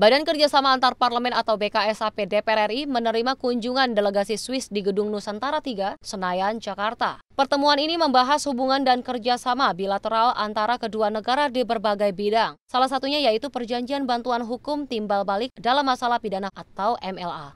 Badan Kerjasama Antar Parlemen atau BKSAP DPR RI menerima kunjungan delegasi Swiss di Gedung Nusantara 3, Senayan, Jakarta. Pertemuan ini membahas hubungan dan kerjasama bilateral antara kedua negara di berbagai bidang, salah satunya yaitu perjanjian bantuan hukum timbal balik dalam masalah pidana atau MLA.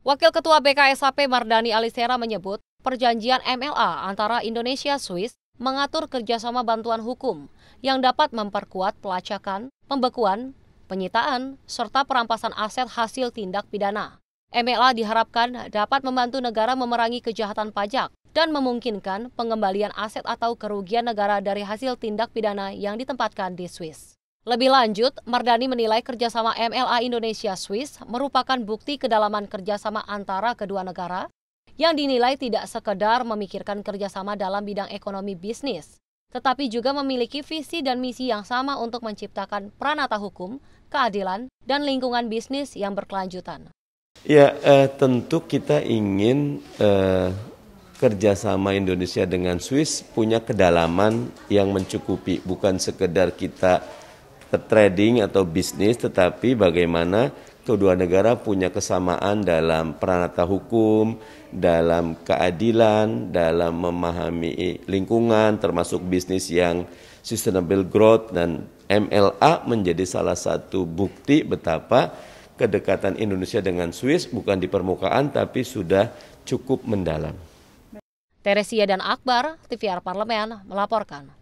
Wakil Ketua BKSAP Mardani Alisera menyebut, perjanjian MLA antara Indonesia-Swiss mengatur kerjasama bantuan hukum yang dapat memperkuat pelacakan, pembekuan, penyitaan, serta perampasan aset hasil tindak pidana. MLA diharapkan dapat membantu negara memerangi kejahatan pajak dan memungkinkan pengembalian aset atau kerugian negara dari hasil tindak pidana yang ditempatkan di Swiss. Lebih lanjut, Mardani menilai kerjasama MLA Indonesia-Swiss merupakan bukti kedalaman kerjasama antara kedua negara yang dinilai tidak sekedar memikirkan kerjasama dalam bidang ekonomi bisnis, tetapi juga memiliki visi dan misi yang sama untuk menciptakan pranata hukum, keadilan, dan lingkungan bisnis yang berkelanjutan. Ya, eh, tentu kita ingin eh, kerjasama Indonesia dengan Swiss punya kedalaman yang mencukupi, bukan sekedar kita trading atau bisnis, tetapi bagaimana kedua negara punya kesamaan dalam peranata hukum, dalam keadilan, dalam memahami lingkungan termasuk bisnis yang sustainable growth dan MLA menjadi salah satu bukti betapa kedekatan Indonesia dengan Swiss bukan di permukaan tapi sudah cukup mendalam. Teresia dan Akbar, TVR Parlemen melaporkan.